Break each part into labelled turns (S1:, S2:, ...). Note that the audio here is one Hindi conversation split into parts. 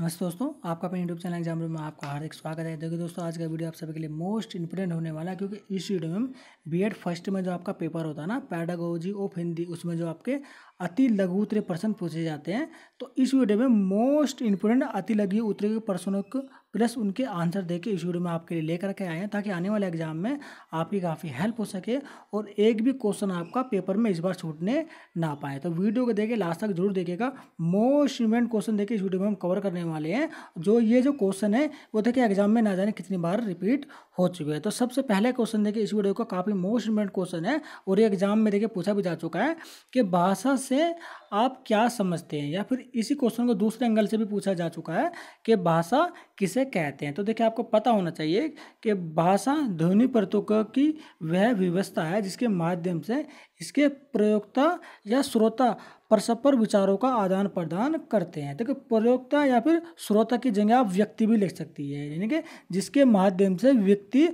S1: नमस्ते दोस्तों आपका अपने यूट्यूब चैनल एग्जाम में आपका हार्दिक स्वागत है देखिए दोस्तों आज का वीडियो आप सभी के लिए मोस्ट इंपोर्टेंट होने वाला है क्योंकि इस वीडियो में एड फर्स्ट में जो आपका पेपर होता है ना पैडागोजी ऑफ हिंदी उसमें जो आपके अति लघु उत्तरीय प्रश्न पूछे जाते हैं तो इस वीडियो में मोस्ट इंपोर्टेंट अति लघु उत्तरीय प्रश्नों को प्लस उनके आंसर दे के इस वीडियो में आपके लिए लेकर के आए हैं ताकि आने वाले एग्जाम में आपकी काफ़ी हेल्प हो सके और एक भी क्वेश्चन आपका पेपर में इस बार छूटने ना पाए तो वीडियो को देखे लास्ट तक जरूर देखिएगा मोस्ट इम्पोर्टेंट क्वेश्चन देखे इस वीडियो में हम कवर करने वाले हैं जो ये जो क्वेश्चन है वो देखिए एग्जाम में ना जाने कितनी बार रिपीट हो चुके हैं तो सबसे पहले क्वेश्चन देखिए इस वीडियो का काफ़ी मोस्ट इम्पोर्टेंट क्वेश्चन है और ये एग्जाम में देखिए पूछा भी जा चुका है कि भाषा से आप क्या समझते हैं या फिर इसी क्वेश्चन को दूसरे एंगल से भी पूछा जा चुका है कि भाषा किसे उसे कहते हैं तो देखिए आपको पता होना चाहिए कि भाषा ध्वनि परतों की वह व्यवस्था है जिसके माध्यम से इसके प्रयोक्ता या श्रोता परस्पर विचारों का आदान प्रदान करते हैं देखिए प्रयोक्ता या फिर श्रोता की जगह आप व्यक्ति भी लिख सकती है यानी कि जिसके माध्यम से व्यक्ति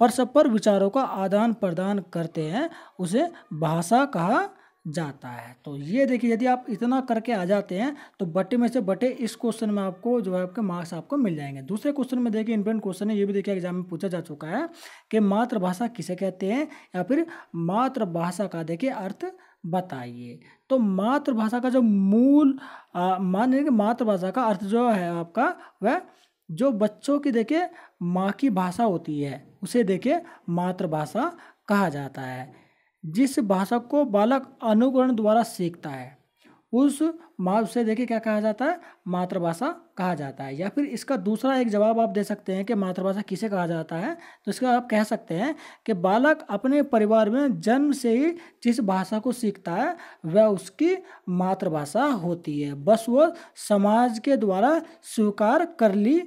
S1: परस्पर विचारों का आदान प्रदान करते हैं उसे भाषा कहा जाता है तो ये देखिए यदि आप इतना करके आ जाते हैं तो बटे में से बटे इस क्वेश्चन में आपको जो है आपके मार्क्स आपको मिल जाएंगे दूसरे क्वेश्चन में देखिए इंपोर्टेंट क्वेश्चन है ये भी देखिए एग्जाम में पूछा जा चुका है कि मातृभाषा किसे कहते हैं या फिर मातृभाषा का देखिए अर्थ बताइए तो मातृभाषा का जो मूल मान कि मातृभाषा का अर्थ जो है आपका वह जो बच्चों की देखिए माँ की भाषा होती है उसे देखिए मातृभाषा कहा जाता है जिस भाषा को बालक अनुकरण द्वारा सीखता है उस माँ से देखिए क्या कहा जाता है मातृभाषा कहा जाता है या फिर इसका दूसरा एक जवाब आप दे सकते हैं कि मातृभाषा किसे कहा जाता है तो इसका आप कह सकते हैं कि बालक अपने परिवार में जन्म से ही जिस भाषा को सीखता है वह उसकी मातृभाषा होती है बस वो समाज के द्वारा स्वीकार कर ली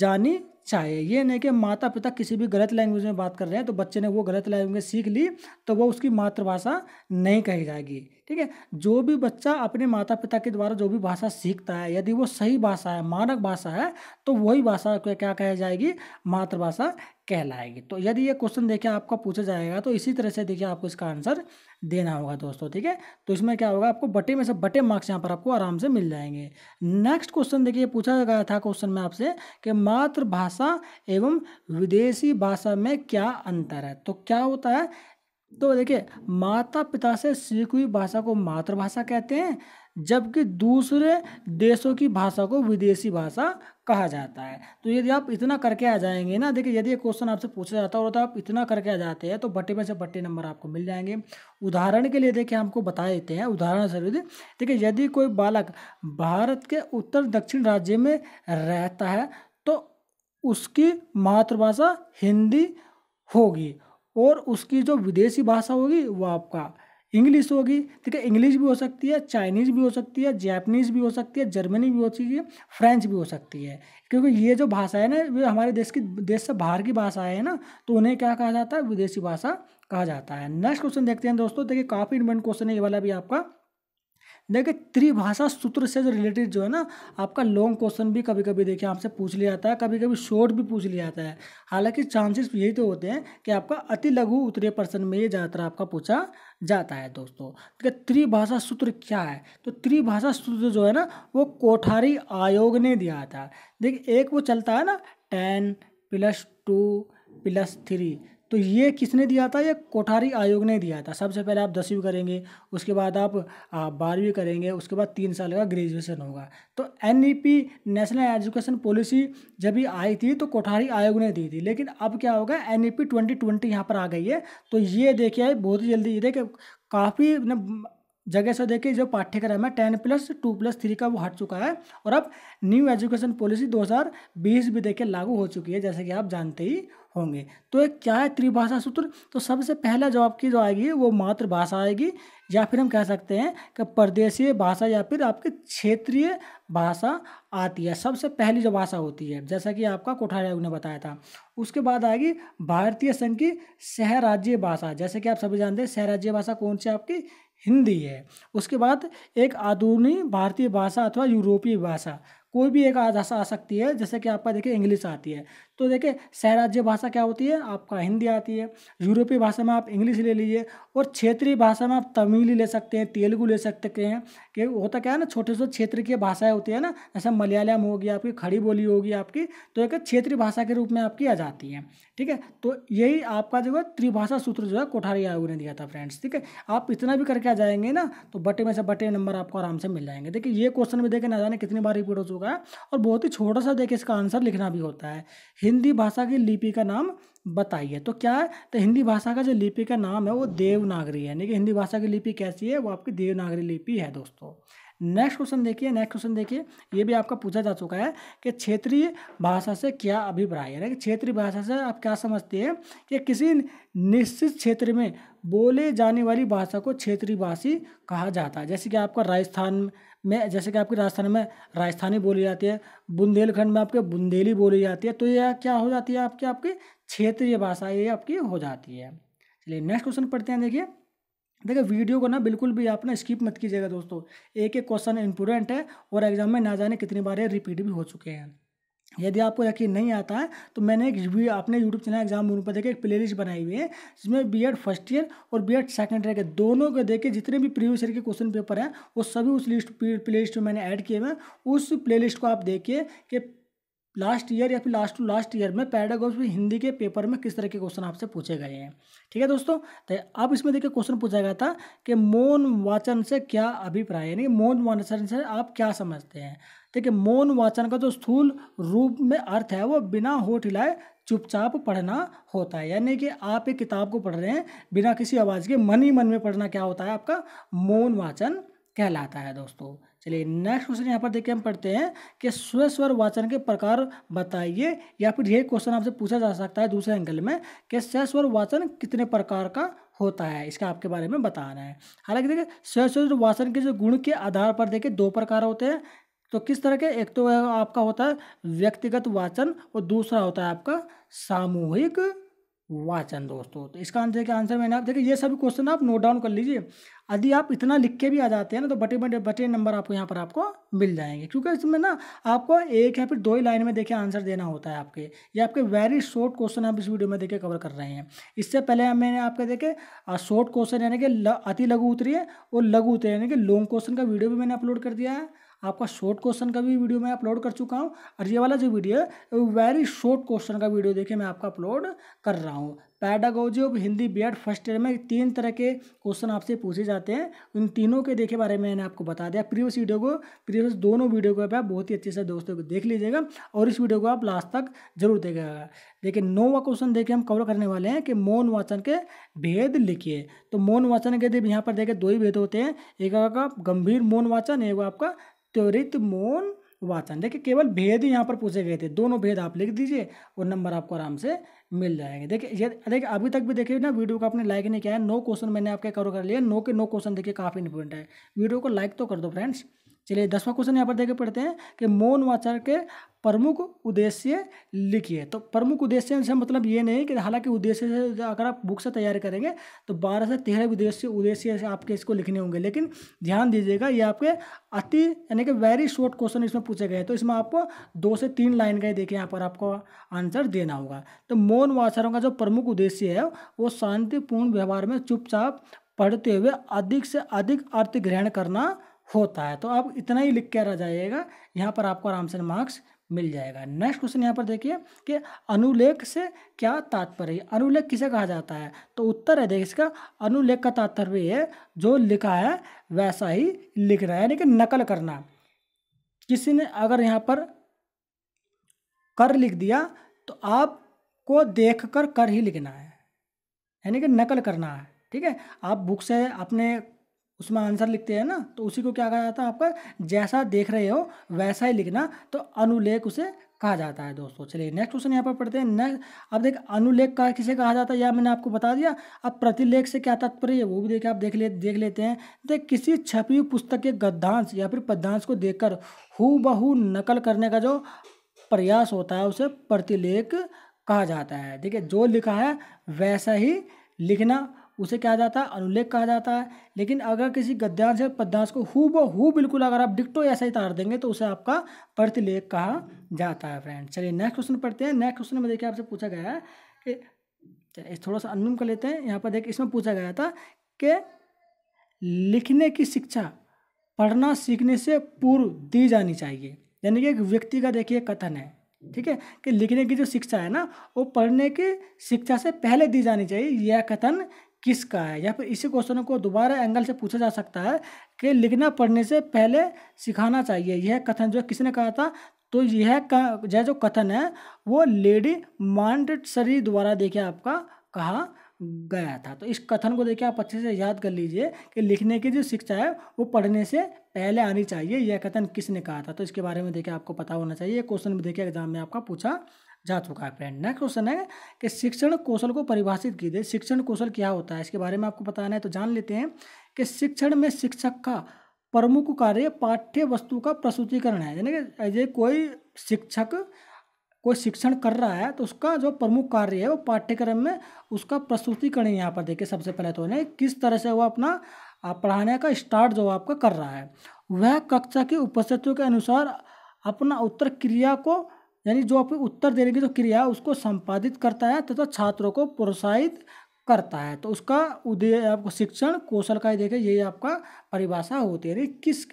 S1: जानी चाहिए ये नहीं कि माता पिता किसी भी गलत लैंग्वेज में बात कर रहे हैं तो बच्चे ने वो गलत लैंग्वेज सीख ली तो वो उसकी मातृभाषा नहीं कही जाएगी ठीक है जो भी बच्चा अपने माता पिता के द्वारा जो भी भाषा सीखता है यदि वो सही भाषा है मानक भाषा है तो वही भाषा क्या क्या कह जाएगी मातृभाषा कहलाएगी तो यदि ये क्वेश्चन देखिए आपका पूछा जाएगा तो इसी तरह से देखिए आपको इसका आंसर देना होगा दोस्तों ठीक है तो इसमें क्या होगा आपको बटे में से बटे मार्क्स यहाँ पर आपको आराम से मिल जाएंगे नेक्स्ट क्वेश्चन देखिए पूछा गया था क्वेश्चन में आपसे कि मातृभाषा एवं विदेशी भाषा में क्या अंतर है तो क्या होता है तो देखिए माता पिता से सीखी हुई भाषा को मातृभाषा कहते हैं जबकि दूसरे देशों की भाषा को विदेशी भाषा कहा जाता है तो यदि आप इतना करके आ जाएंगे ना देखिए यदि क्वेश्चन आपसे पूछा जाता है और तो आप इतना करके आ जाते हैं तो बट्टे में से बट्टे नंबर आपको मिल जाएंगे उदाहरण के लिए देखिए हमको बता देते हैं उदाहरण स्वरूप देखिए यदि कोई बालक भारत के उत्तर दक्षिण राज्य में रहता है तो उसकी मातृभाषा हिंदी होगी और उसकी जो विदेशी भाषा होगी वो आपका इंग्लिश होगी ठीक है इंग्लिश भी हो सकती है चाइनीज़ भी हो सकती है जैपनीज़ भी हो सकती है जर्मनी भी हो सकती है फ्रेंच भी हो सकती है क्योंकि ये जो भाषा है ना वे हमारे देश की देश से बाहर की भाषा है ना तो उन्हें क्या कहा जाता है विदेशी भाषा कहा जाता है नेक्स्ट क्वेश्चन देखते हैं दोस्तों देखिए काफ़ी इंपॉर्टेंट क्वेश्चन है ये वाला भी आपका देखिए त्रिभाषा सूत्र से रिलेटेड जो है ना आपका लॉन्ग क्वेश्चन भी कभी कभी देखिए आपसे पूछ लिया जाता है कभी कभी शॉर्ट भी पूछ लिया जाता है हालांकि चांसेस यही तो होते हैं कि आपका अति लघु उत्तरीय प्रश्न में ये ज़्यादातर आपका पूछा जाता है दोस्तों देखिए त्रिभाषा सूत्र क्या है तो त्रिभाषा सूत्र जो है ना वो कोठारी आयोग ने दिया था देखिए एक वो चलता है ना ten plus two plus three तो ये किसने दिया था ये कोठारी आयोग ने दिया था सबसे पहले आप दसवीं करेंगे उसके बाद आप बारहवीं करेंगे उसके बाद तीन साल का ग्रेजुएशन होगा तो एन नेशनल एजुकेशन पॉलिसी जब भी आई थी तो कोठारी आयोग ने दी थी लेकिन अब क्या होगा N E P twenty twenty यहाँ पर आ गई है तो ये देखिए बहुत ही जल्दी ये देखिए काफ़ी जगह से देखिए जो पाठ्यक्रम है ten plus two plus three का वो हट चुका है और अब न्यू एजुकेशन पॉलिसी 2020 भी देखिए लागू हो चुकी है जैसे कि आप जानते ही होंगे तो एक क्या है त्रिभाषा सूत्र तो सबसे पहला जो आपकी जो आएगी वो मातृभाषा आएगी या फिर हम कह सकते हैं कि प्रदेशीय भाषा या फिर आपकी क्षेत्रीय भाषा आती है सबसे पहली जो भाषा होती है जैसा कि आपका कोठार आयोग ने बताया था उसके बाद आएगी भारतीय संघ की सहराज्य भाषा जैसे कि आप सभी जानते हैं सहराज्य भाषा कौन सी आपकी हिंदी है उसके बाद एक आधुनिक भारतीय भाषा अथवा यूरोपीय भाषा कोई भी एक भाषा आ सकती है जैसे कि आपका देखिए इंग्लिश आती है तो देखिए सहराज्य भाषा क्या होती है आपका हिंदी आती है यूरोपीय भाषा में आप इंग्लिश ले लीजिए और क्षेत्रीय भाषा में आप तमिल ले सकते हैं तेलुगु ले सकते हैं कि होता क्या है ना छोटे छोटे क्षेत्र की भाषाएँ होती है ना जैसे मलयालम होगी आपकी खड़ी बोली होगी आपकी तो एक क्षेत्रीय भाषा के रूप में आपकी आ जाती है ठीक है तो यही आपका जो है त्रिभाषा सूत्र जो है कोठारी आयोग ने दिया था फ्रेंड्स ठीक है आप इतना भी करके आ जाएंगे ना तो बटे में से बटे नंबर आपको आराम से मिल जाएंगे देखिए ये क्वेश्चन भी देखे ना जाने कितनी बार रिपीट हो चुका है और बहुत ही छोटा सा देखिए इसका आंसर लिखना भी होता है हिंदी भाषा की लिपि का नाम बताइए तो क्या है तो हिंदी भाषा का जो लिपि का नाम है वो देवनागरी है यानी कि हिंदी भाषा की लिपि कैसी है वो आपकी देवनागरी लिपि है दोस्तों नेक्स्ट क्वेश्चन देखिए नेक्स्ट क्वेश्चन देखिए ये भी आपका पूछा जा चुका है कि क्षेत्रीय भाषा से क्या अभिप्राय है क्षेत्रीय भाषा से आप क्या समझते हैं कि किसी निश्चित क्षेत्र में बोले जाने वाली भाषा को क्षेत्रीय भाषी कहा जाता है जैसे कि आपका राजस्थान में जैसे कि आपके राजस्थान में राजस्थानी बोली जाती है बुंदेलखंड में आपके बुंदेली बोली जाती है तो यह क्या हो जाती है आपकी आपकी क्षेत्रीय भाषा ये आपकी हो जाती है चलिए नेक्स्ट क्वेश्चन पढ़ते हैं देखिए देखिए वीडियो को ना बिल्कुल भी आप ना स्किप मत कीजिएगा दोस्तों एक एक क्वेश्चन इंपोर्टेंट है और एग्जाम में ना जाने कितनी बार ये रिपीट भी हो चुके हैं यदि आपको यकीन नहीं आता है तो मैंने एक अपने यूट्यूब चैनल एग्जाम रूम पर देखे एक लिस्ट बनाई हुई है जिसमें एड फर्स्ट ईयर और एड सेकंड ईयर के दोनों को देखे जितने भी प्रीवियस ईयर के क्वेश्चन पेपर हैं वो सभी उस लिस्ट प्ले लिस्ट में मैंने ऐड किए हुए हैं उस लिस्ट को आप देखिए कि लास्ट ईयर या फिर लास्ट टू लास्ट ईयर में पैराग्राफ हिंदी के पेपर में किस तरह के क्वेश्चन आपसे पूछे गए हैं ठीक है दोस्तों तो अब इसमें देखिए क्वेश्चन पूछा गया था कि मौन वाचन से क्या अभिप्राय यानी मौन वाचन से आप क्या समझते हैं देखिए मौन वाचन का जो स्थूल रूप में अर्थ है वो बिना होठ हिलाए चुपचाप पढ़ना होता है यानी कि आप एक किताब को पढ़ रहे हैं बिना किसी आवाज़ के मन ही मन में पढ़ना क्या होता है आपका मौन वाचन कहलाता है दोस्तों चलिए नेक्स्ट क्वेश्चन यहाँ पर देखिए हम पढ़ते हैं कि स्वस्वर वाचन के प्रकार बताइए या फिर ये क्वेश्चन आपसे पूछा जा सकता है दूसरे एंगल में कि स्वस्वर वाचन कितने प्रकार का होता है इसका आपके बारे में बताना है हालांकि देखिए स्वस्वर वाचन के जो गुण के आधार पर देखिए दो प्रकार होते हैं तो किस तरह के एक तो आपका होता है व्यक्तिगत वाचन और दूसरा होता है आपका सामूहिक वाचन दोस्तों तो इसका आंसर क्या आंसर मैंने आप देखिए ये सभी क्वेश्चन आप नोट डाउन कर लीजिए यदि आप इतना लिख के भी आ जाते हैं ना तो बटे बटे बटे नंबर आपको यहाँ पर आपको मिल जाएंगे क्योंकि इसमें ना आपको एक या फिर दो ही लाइन में देखिए आंसर देना होता है आपके ये आपके वेरी शॉर्ट क्वेश्चन आप इस वीडियो में देखिए कवर कर रहे हैं इससे पहले मैंने आपके देखे शॉर्ट क्वेश्चन यानी कि अति लघु उतरी है और लघु उतरी यानी कि लॉन्ग क्वेश्चन का वीडियो भी मैंने अपलोड कर दिया है आपका शॉर्ट क्वेश्चन का भी वीडियो मैं अपलोड कर चुका हूँ और ये वाला जो वीडियो है वेरी शॉर्ट क्वेश्चन का वीडियो देखिए मैं आपका अपलोड कर रहा हूँ pedagogy of Hindi B Ed first year में तीन तरह के क्वेश्चन आपसे पूछे जाते हैं उन तीनों के देखे बारे में मैंने आपको बता दिया प्रीवियस वीडियो को प्रीवियस दोनों वीडियो को आप बहुत ही अच्छे से दोस्तों को देख लीजिएगा और इस वीडियो को आप लास्ट तक जरूर देखेगा देखिए नौवा क्वेश्चन देखिए हम कवर करने वाले हैं कि मौन वाचन के भेद लिखिए तो मौन वाचन के यहाँ पर देखिए दो ही भेद होते हैं एक आपका गंभीर मौन वाचन एक आपका त्वरित मौन वाचन देखिए केवल भेद ही यहाँ पर पूछे गए थे दोनों भेद आप लिख दीजिए और नंबर आपको आराम से मिल जाएंगे देखिए ये देखिए अभी तक भी देखिए ना वीडियो को आपने लाइक नहीं किया है नो क्वेश्चन मैंने आपके करो कर लिया नो के नो क्वेश्चन देखिए काफ़ी इंपॉर्टेंट है वीडियो को लाइक तो कर दो फ्रेंड्स चलिए दसवां क्वेश्चन यहाँ पर देखे पढ़ते हैं कि मौन वाचन के प्रमुख उद्देश्य लिखिए तो प्रमुख उद्देश्य से मतलब ये नहीं कि हालांकि उद्देश्य से अगर आप बुक से तैयार करेंगे तो बारह से तेरह उद्देश्य उद्देश्य से आपके इसको लिखने होंगे लेकिन ध्यान दीजिएगा ये आपके अति यानी कि वेरी शॉर्ट क्वेश्चन इसमें पूछे गए तो इसमें आपको दो से तीन लाइन का ही देखिए यहाँ पर आपको आंसर देना होगा तो मौन वाचारों का जो प्रमुख उद्देश्य है वो शांतिपूर्ण व्यवहार में चुपचाप पढ़ते हुए अधिक से अधिक अर्थ ग्रहण करना होता है तो आप इतना ही लिख के रह जाइएगा यहाँ पर आपको आराम से मार्क्स मिल जाएगा नेक्स्ट क्वेश्चन यहाँ पर देखिए कि अनुलेख से क्या तात्पर्य अनुलेख किसे कहा जाता है तो उत्तर है देखिए इसका अनुलेख का तात्पर्य है जो लिखा है वैसा ही लिखना यानी कि नकल करना किसी ने अगर यहाँ पर कर लिख दिया तो आपको देख कर कर ही लिखना है यानी कि नकल करना है ठीक है आप बुक से अपने उसमें आंसर लिखते हैं ना तो उसी को क्या कहा जाता है आपका जैसा देख रहे हो वैसा ही लिखना तो अनुलेख उसे कहा जाता है दोस्तों चलिए नेक्स्ट क्वेश्चन यहाँ पर पढ़ते हैं नेक्स्ट अब देख अनुलेख का किसे कहा जाता है यह मैंने आपको बता दिया अब प्रतिलेख से क्या तात्पर्य है वो भी देखिए आप देख ले देख लेते हैं देख किसी छपी हुई पुस्तक के गद्यांश या फिर पद्यांश को कर हु नकल करने का जो प्रयास होता है उसे प्रतिलेख कहा जाता है देखिए जो लिखा है वैसा ही लिखना उसे क्या जाता है अनुलेख कहा जाता है लेकिन अगर किसी गद्यांश या पद्यांश को हु ब हु बिल्कुल अगर आप डिक्टो ऐसा ही तार देंगे तो उसे आपका प्रतिलेख कहा जाता है फ्रेंड चलिए नेक्स्ट क्वेश्चन पढ़ते हैं नेक्स्ट क्वेश्चन में देखिए आपसे पूछा गया है कि थोड़ा सा अनुम कर लेते हैं यहाँ पर देखिए इसमें पूछा गया था कि लिखने की शिक्षा पढ़ना सीखने से पूर्व दी जानी चाहिए यानी कि एक व्यक्ति का देखिए कथन है ठीक है कि लिखने की जो शिक्षा है ना वो पढ़ने की शिक्षा से पहले दी जानी चाहिए यह कथन किसका है या फिर इसी क्वेश्चन को दोबारा एंगल से पूछा जा सकता है कि लिखना पढ़ने से पहले सिखाना चाहिए यह कथन जो किसने कहा था तो यह यह जो कथन है वो लेडी मांडसरी द्वारा देखिए आपका कहा गया था तो इस कथन को देखिए आप अच्छे से याद कर लीजिए कि लिखने की जो शिक्षा है वो पढ़ने से पहले आनी चाहिए यह कथन किसने कहा था तो इसके बारे में देखिए आपको पता होना चाहिए क्वेश्चन भी देखिए एग्जाम में आपका पूछा जा चुका है फ्रेंड नेक्स्ट क्वेश्चन है कि शिक्षण कौशल को परिभाषित कीजिए शिक्षण कौशल क्या होता है इसके बारे में आपको बताना है तो जान लेते हैं कि शिक्षण में शिक्षक का प्रमुख कार्य पाठ्य वस्तु का प्रस्तुतिकरण है यानी कि ये कोई शिक्षक कोई शिक्षण कर रहा है तो उसका जो प्रमुख कार्य है वो पाठ्यक्रम में उसका प्रस्तुतिकरण यहाँ पर देखिए सबसे पहले तो उन्हें किस तरह से वो अपना पढ़ाने का स्टार्ट जो आपका कर रहा है वह कक्षा की उपस्थितियों के अनुसार अपना उत्तर क्रिया को यानी जो आपको उत्तर देने की जो क्रिया है उसको संपादित करता है तथा तो छात्रों को प्रोत्साहित करता है तो उसका उद्देश्य आपको शिक्षण कौशल का ही देखें यही आपका परिभाषा होती है किस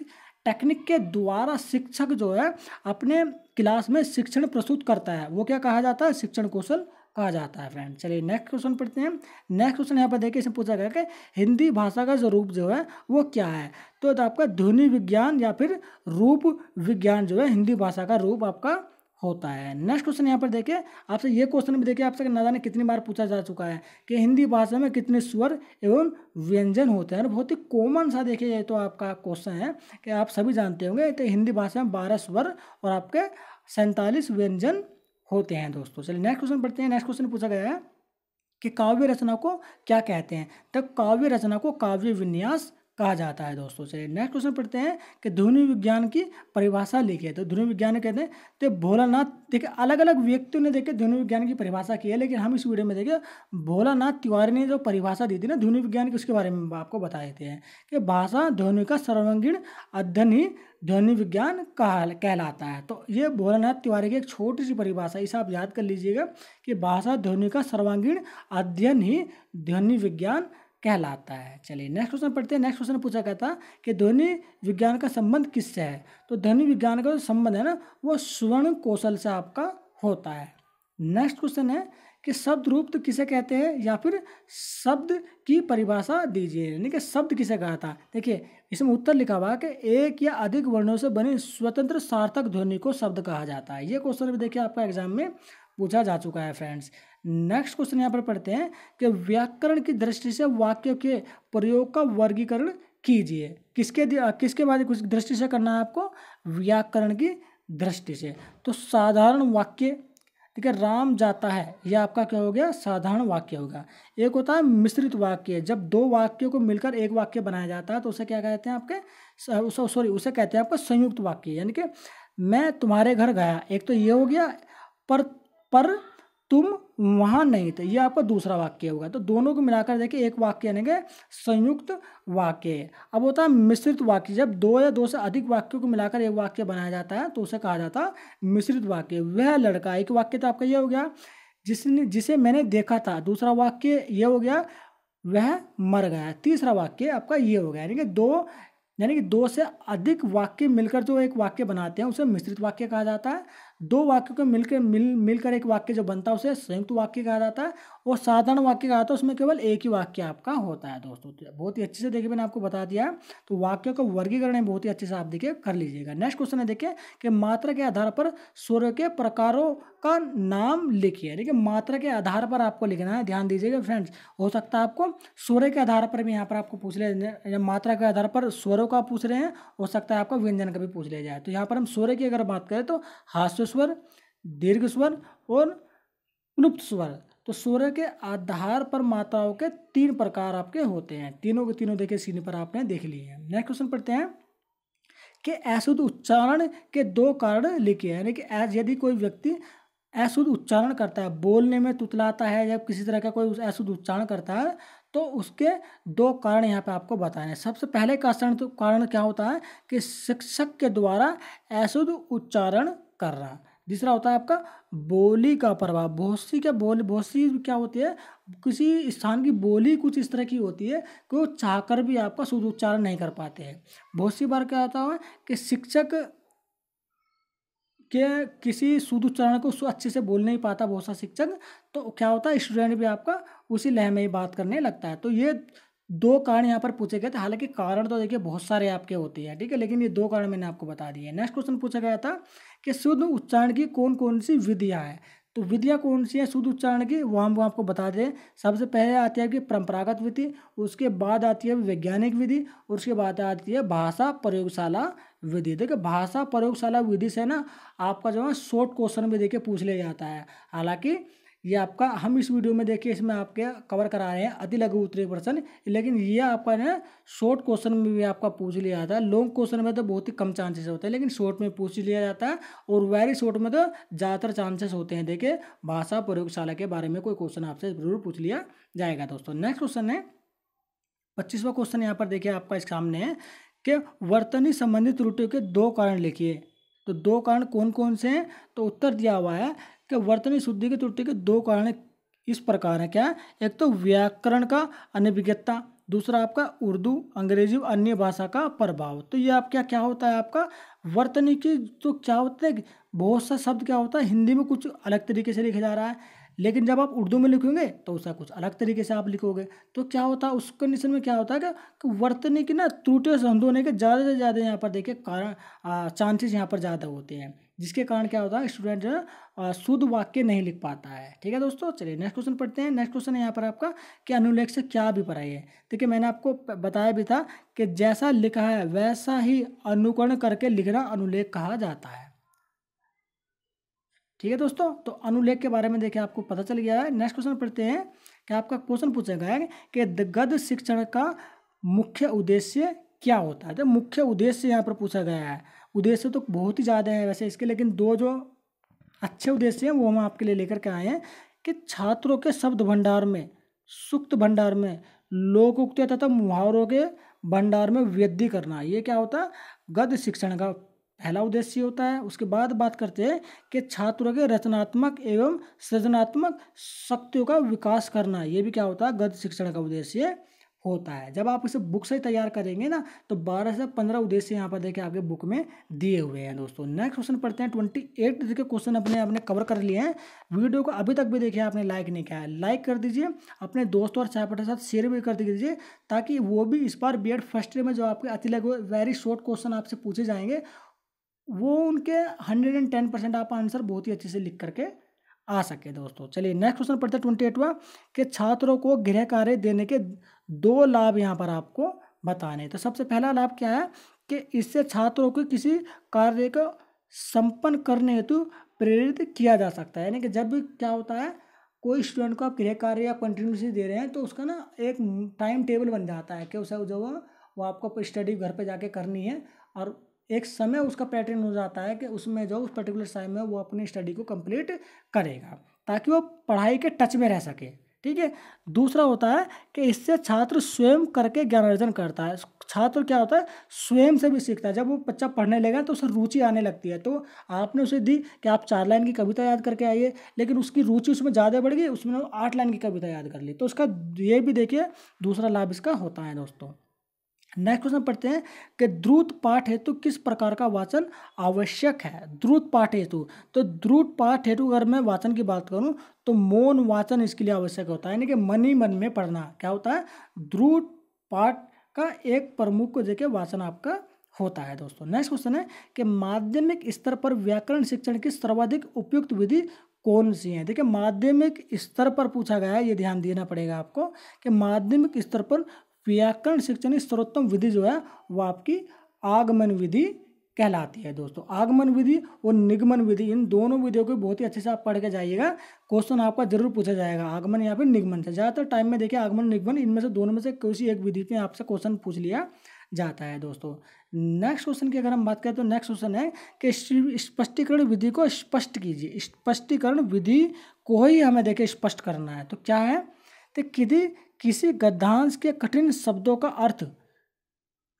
S1: टेक्निक के द्वारा शिक्षक जो है अपने क्लास में शिक्षण प्रस्तुत करता है वो क्या कहा जाता है शिक्षण कौशल कहा जाता है फ्रेंड चलिए नेक्स्ट क्वेश्चन पढ़ते हैं नेक्स्ट क्वेश्चन यहाँ पर देखिए इसमें पूछा गया कि हिंदी भाषा का जो रूप जो है वो क्या है तो, तो आपका ध्वनि विज्ञान या फिर रूप विज्ञान जो है हिंदी भाषा का रूप आपका होता है नेक्स्ट क्वेश्चन यहाँ पर देखिए आपसे ये क्वेश्चन भी देखिए आपसे ना ने कितनी बार पूछा जा चुका है कि हिंदी भाषा में कितने स्वर एवं व्यंजन होते हैं और बहुत ही कॉमन सा देखिए ये तो आपका क्वेश्चन है कि आप सभी जानते होंगे तो हिंदी भाषा में बारह स्वर और आपके सैंतालीस व्यंजन होते हैं दोस्तों चलिए नेक्स्ट क्वेश्चन पढ़ते हैं नेक्स्ट क्वेश्चन पूछा गया है कि काव्य रचना को क्या कहते हैं तो काव्य रचना को काव्य विन्यास कहा जाता है दोस्तों चलिए नेक्स्ट क्वेश्चन पढ़ते हैं कि ध्वनि विज्ञान की परिभाषा लिखी है तो ध्वनि विज्ञान कहते हैं तो भोलानाथ देखिए अलग अलग व्यक्तियों ने देखे ध्वनि विज्ञान की परिभाषा की है लेकिन हम इस वीडियो में देखिए भोलानाथ तिवारी ने जो परिभाषा दी थी ना ध्वनि विज्ञान की उसके बारे में आपको बता देते हैं कि भाषा ध्वनि का सर्वांगीण अध्ययन ही ध्वनि विज्ञान कहा कहलाता है तो ये भोलानाथ तिवारी की एक छोटी सी परिभाषा इसे आप याद कर लीजिएगा कि भाषा ध्वनि का सर्वांगीण अध्ययन ही ध्वनि विज्ञान कहलाता है चलिए नेक्स्ट क्वेश्चन पढ़ते हैं नेक्स्ट क्वेश्चन पूछा गया था कि ध्वनि विज्ञान का संबंध किससे है तो ध्वनि विज्ञान का जो संबंध है ना वो स्वर्ण कौशल से आपका होता है नेक्स्ट क्वेश्चन है कि शब्द रूप तो किसे कहते हैं या फिर शब्द की परिभाषा दीजिए यानी कि शब्द किसे कहा था देखिए इसमें उत्तर लिखा हुआ है कि एक या अधिक वर्णों से बनी स्वतंत्र सार्थक ध्वनि को शब्द कहा जाता है ये क्वेश्चन भी देखिए आपका एग्जाम में पूछा जा चुका है फ्रेंड्स नेक्स्ट क्वेश्चन यहाँ पर पढ़ते हैं कि व्याकरण की दृष्टि से वाक्य के प्रयोग का वर्गीकरण कीजिए किसके किसके बाद कुछ दृष्टि से करना है आपको व्याकरण की दृष्टि से तो साधारण वाक्य ठीक है राम जाता है यह आपका क्या हो गया साधारण वाक्य होगा एक होता है मिश्रित वाक्य जब दो वाक्यों को मिलकर एक वाक्य बनाया जाता है तो उसे क्या कहते हैं आपके सॉरी उसे कहते हैं आपका संयुक्त वाक्य यानी कि मैं तुम्हारे घर गया एक तो ये हो गया पर पर तुम वहाँ नहीं थे ये आपका दूसरा वाक्य होगा तो दोनों को मिलाकर देखिए एक वाक्य यानी कि संयुक्त वाक्य अब होता है मिश्रित वाक्य जब दो या दो से अधिक वाक्यों को मिलाकर एक वाक्य बनाया जाता है तो उसे कहा जाता है मिश्रित वाक्य वह लड़का एक वाक्य तो आपका यह हो गया जिसने जिसे मैंने देखा था दूसरा वाक्य ये हो गया वह मर गया तीसरा वाक्य आपका ये हो गया यानी कि दो यानी कि दो से अधिक वाक्य मिलकर जो एक वाक्य बनाते हैं उसे मिश्रित वाक्य कहा जाता है दो वाक्यों को मिलकर मिल मिलकर एक वाक्य जो बनता है उसे संयुक्त वाक्य कहा जाता है और साधारण वाक्य कहा जाता है उसमें केवल एक ही वाक्य आपका होता है दोस्तों तो बहुत ही अच्छे से देखिए मैंने आपको बता दिया तो वाक्यों का वर्गीकरण बहुत ही अच्छे से आप देखिए कर लीजिएगा नेक्स्ट क्वेश्चन है देखिए कि मात्रा के आधार पर सूर्य के प्रकारों का नाम लिखिए देखिए मात्रा के आधार पर आपको लिखना है ध्यान दीजिएगा फ्रेंड्स हो सकता है आपको सूर्य के आधार पर भी यहाँ पर आपको पूछ ले मात्रा के आधार पर स्वरों का पूछ रहे हैं हो सकता है आपका व्यंजन का भी पूछ लिया जाए तो यहाँ पर हम सूर्य की अगर बात करें तो हास्य स्वर दीर्घ स्वर और लुप्त स्वर तो स्वर के आधार पर मात्राओं के तीन प्रकार आपके होते हैं तीनों के तीनों देखे सीन पर आपने देख लिए हैं नेक्स्ट क्वेश्चन पढ़ते हैं कि अशुद्ध उच्चारण के दो कारण लिखे हैं यानी कि यदि कोई व्यक्ति अशुद्ध उच्चारण करता है बोलने में तुतलाता है या किसी तरह का कोई अशुद्ध उच्चारण करता है तो उसके दो कारण यहाँ पे आपको बताने हैं सबसे पहले कारण तो कारण क्या होता है कि शिक्षक के द्वारा अशुद्ध उच्चारण कर रहा दूसरा होता है आपका बोली का प्रभाव बहुत सी क्या बोली बहुत सी क्या होती है किसी स्थान की बोली कुछ इस तरह की होती है कि वो चाह कर भी आपका शुद्ध उच्चारण नहीं कर पाते हैं बहुत सी बार क्या होता है कि शिक्षक के किसी शुद्ध उच्चारण को अच्छे से बोल नहीं पाता बहुत सा शिक्षक तो क्या होता है स्टूडेंट भी आपका उसी लह में ही बात करने लगता है तो ये दो कारण यहाँ पर पूछे गए थे हालांकि कारण तो देखिए बहुत सारे आपके होते हैं ठीक है लेकिन ये दो कारण मैंने आपको बता दिए नेक्स्ट क्वेश्चन पूछा गया था कि शुद्ध उच्चारण की कौन कौन सी विधियाँ हैं तो विधियाँ कौन सी हैं शुद्ध उच्चारण की वो हम आपको बता दें सबसे पहले आती है कि परंपरागत विधि उसके बाद आती है वैज्ञानिक विधि और उसके बाद आती है भाषा प्रयोगशाला विधि देखिए भाषा प्रयोगशाला विधि से ना आपका जो है शॉर्ट क्वेश्चन भी देखिए पूछ लिया जाता है हालांकि ये आपका हम इस वीडियो में देखिए इसमें आपके कवर करा रहे हैं अति लघु उत्तरी प्रश्न लेकिन ये आपका ना शॉर्ट क्वेश्चन में भी आपका पूछ लिया जाता है लॉन्ग क्वेश्चन में तो बहुत ही कम चांसेस होते हैं लेकिन शॉर्ट में पूछ लिया जाता है और वेरी शॉर्ट में तो ज़्यादातर चांसेस होते हैं देखिए भाषा प्रयोगशाला के बारे में कोई क्वेश्चन आपसे जरूर पूछ लिया जाएगा दोस्तों नेक्स्ट क्वेश्चन है पच्चीसवा क्वेश्चन यहाँ पर देखिए आपका इस सामने है कि वर्तनी संबंधित त्रुटियों के दो कारण लिखिए तो दो कारण कौन कौन से हैं तो उत्तर दिया हुआ है कि वर्तनी शुद्धि की त्रुटि के दो कारण इस प्रकार हैं क्या एक तो व्याकरण का अनभिज्ञता दूसरा आपका उर्दू अंग्रेजी और अन्य भाषा का प्रभाव तो ये आपका क्या होता है आपका वर्तनी की तो क्या होता है बहुत सा शब्द क्या होता है हिंदी में कुछ अलग तरीके से लिखा जा रहा है लेकिन जब आप उर्दू में लिखोगे तो उसका कुछ अलग तरीके से आप लिखोगे तो क्या होता है उस कंडीशन में क्या होता है कि वर्तनी की ना त्रुटियों से होने के ज़्यादा से ज़्यादा यहाँ पर देखिए कारण चांसेस यहाँ पर ज़्यादा होते हैं जिसके कारण क्या होता है स्टूडेंट जो शुद्ध वाक्य नहीं लिख पाता है ठीक है दोस्तों चलिए नेक्स्ट क्वेश्चन पढ़ते हैं नेक्स्ट क्वेश्चन है यहाँ पर आपका कि अनुलेख से क्या अभिप्राय है देखिए मैंने आपको बताया भी था कि जैसा लिखा है वैसा ही अनुकरण करके लिखना अनुलेख कहा जाता है ठीक है दोस्तों तो अनुलेख के बारे में देखिए आपको पता चल गया है नेक्स्ट क्वेश्चन पढ़ते हैं कि आपका क्वेश्चन पूछा गया है कि गद्य शिक्षण का मुख्य उद्देश्य क्या होता है तो मुख्य उद्देश्य यहाँ पर पूछा गया है उद्देश्य तो बहुत ही ज़्यादा है वैसे इसके लेकिन दो जो अच्छे उद्देश्य हैं वो हम आपके लिए लेकर के आए हैं कि छात्रों के शब्द भंडार में सुक्त भंडार में लोक उक्त तथा मुहावरों के भंडार में वृद्धि करना ये क्या होता है गद्य शिक्षण का पहला उद्देश्य होता है उसके बाद बात करते हैं कि छात्रों के रचनात्मक एवं सृजनात्मक शक्तियों का विकास करना ये भी क्या होता है गद्य शिक्षण का उद्देश्य होता है जब आप इसे बुक से तैयार करेंगे ना तो 12 से 15 उद्देश्य यहाँ पर देखिए आपके बुक में दिए हुए हैं दोस्तों नेक्स्ट क्वेश्चन पढ़ते हैं 28 देखिए क्वेश्चन अपने आपने कवर कर लिए हैं वीडियो को अभी तक भी देखिए आपने लाइक नहीं किया है लाइक कर दीजिए अपने दोस्तों और चाहपटे के साथ शेयर भी कर दीजिए ताकि वो भी इस बार बी फर्स्ट ईयर में जो आपके अति लगे वेरी शॉर्ट क्वेश्चन आपसे पूछे जाएंगे वो उनके हंड्रेड एंड टेन परसेंट आप आंसर बहुत ही अच्छे से लिख करके आ सके दोस्तों चलिए नेक्स्ट क्वेश्चन पढ़ते हैं ट्वेंटी एटवा के छात्रों को गृह कार्य देने के दो लाभ यहाँ पर आपको बताने तो सबसे पहला लाभ क्या है कि इससे छात्रों को किसी कार्य को संपन्न करने हेतु प्रेरित किया जा सकता है यानी कि जब भी क्या होता है कोई स्टूडेंट को आप गृह कार्य या कंटिन्यूसली दे रहे हैं तो उसका ना एक टाइम टेबल बन जाता है कि उसे जो वो आपको स्टडी घर पे जाके करनी है और एक समय उसका पैटर्न हो जाता है कि उसमें जो उस पर्टिकुलर टाइम में वो अपनी स्टडी को कंप्लीट करेगा ताकि वो पढ़ाई के टच में रह सके ठीक है दूसरा होता है कि इससे छात्र स्वयं करके ज्ञान अर्जन करता है छात्र क्या होता है स्वयं से भी सीखता है जब वो बच्चा पढ़ने लगेगा तो उसे रुचि आने लगती है तो आपने उसे दी कि आप चार लाइन की कविता याद करके आइए लेकिन उसकी रुचि उसमें ज़्यादा बढ़ गई उसमें आठ लाइन की कविता याद कर ली तो उसका ये भी देखिए दूसरा लाभ इसका होता है दोस्तों नेक्स्ट क्वेश्चन पढ़ते हैं कि द्रुत पाठ हेतु किस प्रकार का वाचन आवश्यक है द्रुत पाठ हेतु तो द्रुत पाठ हेतु अगर मैं वाचन की बात करूं तो मौन वाचन इसके लिए आवश्यक होता है यानी कि मन ही मन में पढ़ना क्या होता है द्रुत पाठ का एक प्रमुख को देखे वाचन आपका होता है दोस्तों नेक्स्ट क्वेश्चन है कि माध्यमिक स्तर पर व्याकरण शिक्षण की सर्वाधिक उपयुक्त विधि कौन सी है देखिए माध्यमिक स्तर पर पूछा गया है ये ध्यान देना पड़ेगा आपको कि माध्यमिक स्तर पर व्याकरण शिक्षण की सर्वोत्तम विधि जो है वो आपकी आगमन विधि कहलाती है दोस्तों आगमन विधि और निगमन विधि इन दोनों विधियों को बहुत ही अच्छे से आप पढ़ के जाइएगा क्वेश्चन आपका जरूर पूछा जाएगा आगमन या फिर निगमन से ज़्यादातर टाइम में देखिए आगमन निगमन इनमें से दोनों में से किसी एक विधि में आपसे क्वेश्चन पूछ लिया जाता है दोस्तों नेक्स्ट क्वेश्चन की अगर हम बात करें तो नेक्स्ट क्वेश्चन है कि स्पष्टीकरण विधि को स्पष्ट कीजिए स्पष्टीकरण विधि को ही हमें देखिए स्पष्ट करना है तो क्या है तो किधि किसी गद्यांश के कठिन शब्दों का अर्थ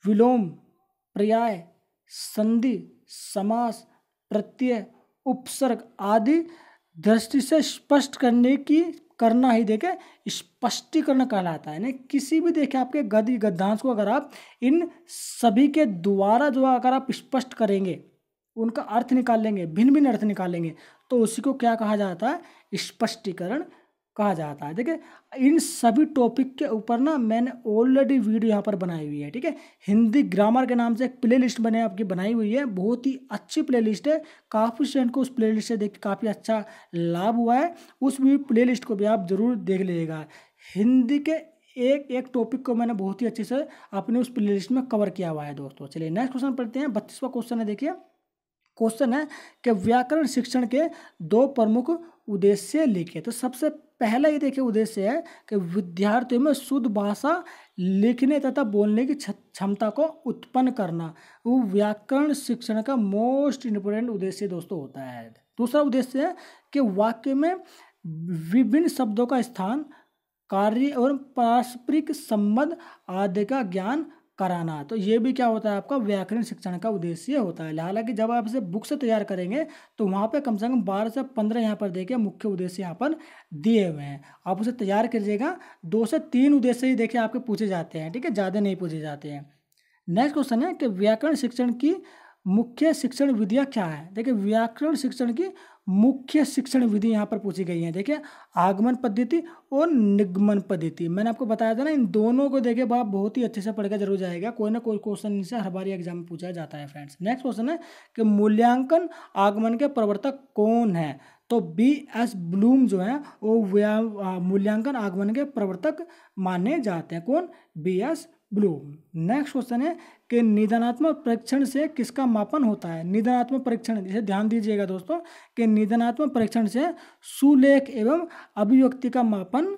S1: विलोम पर्याय संधि समास प्रत्यय उपसर्ग आदि दृष्टि से स्पष्ट करने की करना ही देखे स्पष्टीकरण कहलाता है ना किसी भी देखे आपके गद्य गद्यांश को अगर आप इन सभी के द्वारा जो अगर आप स्पष्ट करेंगे उनका अर्थ निकालेंगे भिन्न भिन्न अर्थ निकालेंगे तो उसी को क्या कहा जाता है स्पष्टीकरण कहा जाता है देखिए इन सभी टॉपिक के ऊपर ना मैंने ऑलरेडी वीडियो यहाँ पर बनाई हुई है ठीक है हिंदी ग्रामर के नाम से एक प्ले लिस्ट मैंने आपकी बनाई हुई है बहुत ही अच्छी प्ले लिस्ट है काफ़ी स्टूडेंट को उस प्ले लिस्ट से देख के काफ़ी अच्छा लाभ हुआ है उस प्ले लिस्ट को भी आप ज़रूर देख लीजिएगा हिंदी के एक एक टॉपिक को मैंने बहुत ही अच्छे से अपने उस प्ले लिस्ट में कवर किया हुआ है दोस्तों चलिए नेक्स्ट क्वेश्चन पढ़ते हैं बत्तीसवा क्वेश्चन है देखिए क्वेश्चन है कि व्याकरण शिक्षण के दो प्रमुख उद्देश्य लिखे तो सबसे पहला ये देखिए उद्देश्य है कि विद्यार्थियों में शुद्ध भाषा लिखने तथा बोलने की क्षमता को उत्पन्न करना वो व्याकरण शिक्षण का मोस्ट इम्पोर्टेंट उद्देश्य दोस्तों होता है दूसरा उद्देश्य है कि वाक्य में विभिन्न शब्दों का स्थान कार्य और पारस्परिक संबंध आदि का ज्ञान कराना तो ये भी क्या होता है आपका व्याकरण शिक्षण का उद्देश्य होता है हालांकि जब आप इसे बुक से तैयार करेंगे तो वहाँ पे कम से कम बारह से पंद्रह यहाँ पर देखिए मुख्य उद्देश्य यहाँ पर दिए हुए हैं आप उसे तैयार करिएगा दो से तीन उद्देश्य ही देखिए आपके पूछे जाते हैं ठीक है ज़्यादा नहीं पूछे जाते हैं नेक्स्ट क्वेश्चन है कि व्याकरण शिक्षण की मुख्य शिक्षण विधियाँ क्या है देखिए व्याकरण शिक्षण की मुख्य शिक्षण विधि यहाँ पर पूछी गई है देखिए आगमन पद्धति और निगमन पद्धति मैंने आपको बताया था ना इन दोनों को देखिए आप बहुत ही अच्छे से पढ़ के जरूर जाएगा कोई ना कोई क्वेश्चन इनसे हर बार एग्जाम में पूछा जाता है फ्रेंड्स नेक्स्ट क्वेश्चन है कि मूल्यांकन आगमन के प्रवर्तक कौन है तो बी एस ब्लूम जो है वो मूल्यांकन आगमन के प्रवर्तक माने जाते हैं कौन B S blue next question है कि निधनात्मक परीक्षण से किसका मापन होता है निधनात्मक परीक्षण जिसे ध्यान दीजिएगा दोस्तों कि निधनात्मक परीक्षण से सुलेख एवं अभिव्यक्ति का मापन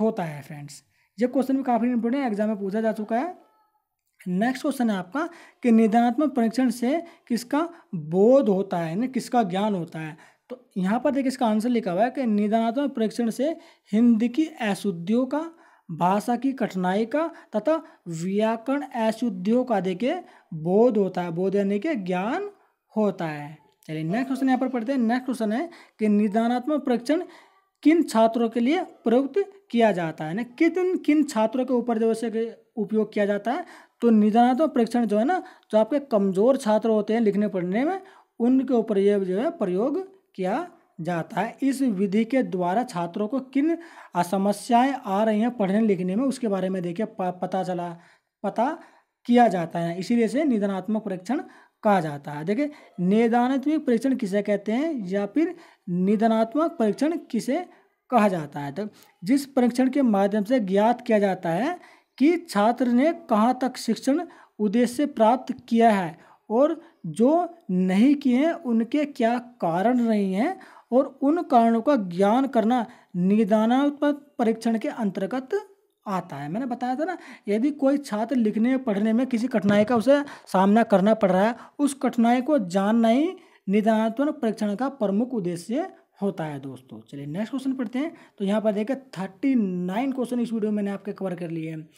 S1: होता है फ्रेंड्स ये क्वेश्चन भी काफ़ी इंपोर्टेंट एग्जाम में पूछा जा चुका है नेक्स्ट क्वेश्चन है आपका कि निधनात्मक परीक्षण से किसका बोध होता है किसका ज्ञान होता है तो यहाँ पर देखिए इसका आंसर लिखा हुआ है कि निधनात्मक परीक्षण से हिंदी की अशुद्धियों का भाषा की कठिनाई का तथा व्याकरण ऐशुद्धियों का देखे बोध होता है बोध यानी कि ज्ञान होता है चलिए नेक्स्ट क्वेश्चन यहाँ पर पढ़ते हैं नेक्स्ट क्वेश्चन है कि निदानात्मक परीक्षण किन छात्रों के लिए प्रयुक्त किया जाता है ना किन किन छात्रों के ऊपर जो है उपयोग किया जाता है तो निदानात्मक परीक्षण जो है ना जो आपके कमज़ोर छात्र होते हैं लिखने पढ़ने में उनके ऊपर ये जो है प्रयोग किया जाता है इस विधि के द्वारा छात्रों को किन समस्याएं आ रही हैं पढ़ने लिखने में उसके बारे में देखिए पता चला पता किया जाता है इसीलिए से निदानात्मक परीक्षण कहा जाता है देखिए निदानात्मक परीक्षण किसे कहते हैं या फिर निदानात्मक परीक्षण किसे कहा जाता है तो जिस परीक्षण के माध्यम से ज्ञात किया जाता है कि छात्र ने कहाँ तक शिक्षण उद्देश्य प्राप्त किया है और जो नहीं किए हैं उनके क्या कारण रही हैं और उन कारणों का ज्ञान करना निदानात्मक परीक्षण के अंतर्गत आता है मैंने बताया था ना यदि कोई छात्र लिखने पढ़ने में किसी कठिनाई का उसे सामना करना पड़ रहा है उस कठिनाई को जानना ही निदानात्मक परीक्षण का प्रमुख उद्देश्य होता है दोस्तों चलिए नेक्स्ट क्वेश्चन पढ़ते हैं तो यहाँ पर देखें थर्टी नाइन क्वेश्चन इस वीडियो में मैंने आपके कवर कर लिए हैं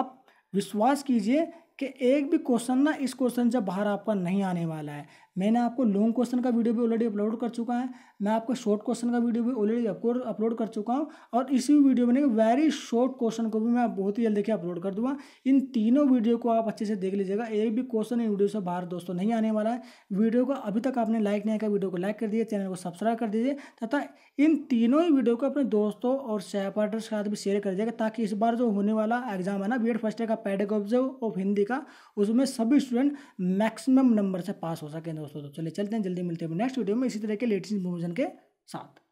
S1: आप विश्वास कीजिए कि एक भी क्वेश्चन ना इस क्वेश्चन से बाहर आपका नहीं आने वाला है मैंने आपको लॉन्ग क्वेश्चन का वीडियो भी ऑलरेडी अपलोड कर चुका है मैं आपको शॉर्ट क्वेश्चन का वीडियो भी ऑलरेडी अपलोड कर चुका हूँ और इसी वीडियो में वेरी शॉर्ट क्वेश्चन को भी मैं बहुत ही जल्दी अपलोड कर दूंगा इन तीनों वीडियो को आप अच्छे से देख लीजिएगा एक भी क्वेश्चन इन वीडियो से बाहर दोस्तों नहीं आने वाला है वीडियो को अभी तक आपने लाइक नहीं किया वीडियो को लाइक कर दीजिए चैनल को सब्सक्राइब कर दीजिए तथा इन तीनों ही वीडियो को अपने दोस्तों और सह के साथ भी शेयर कर दीजिएगा ताकि इस बार जो होने वाला एग्जाम है ना बी फर्स्ट ईयर का पेडगोब्ज ऑफ हिंदी का उसमें सभी स्टूडेंट मैक्सिमम नंबर से पास हो सकें दोस्तों तो चलिए चलते हैं जल्दी मिलते हैं नेक्स्ट वीडियो में इसी तरह के लेटेस्ट इन्फॉर्मेशन के साथ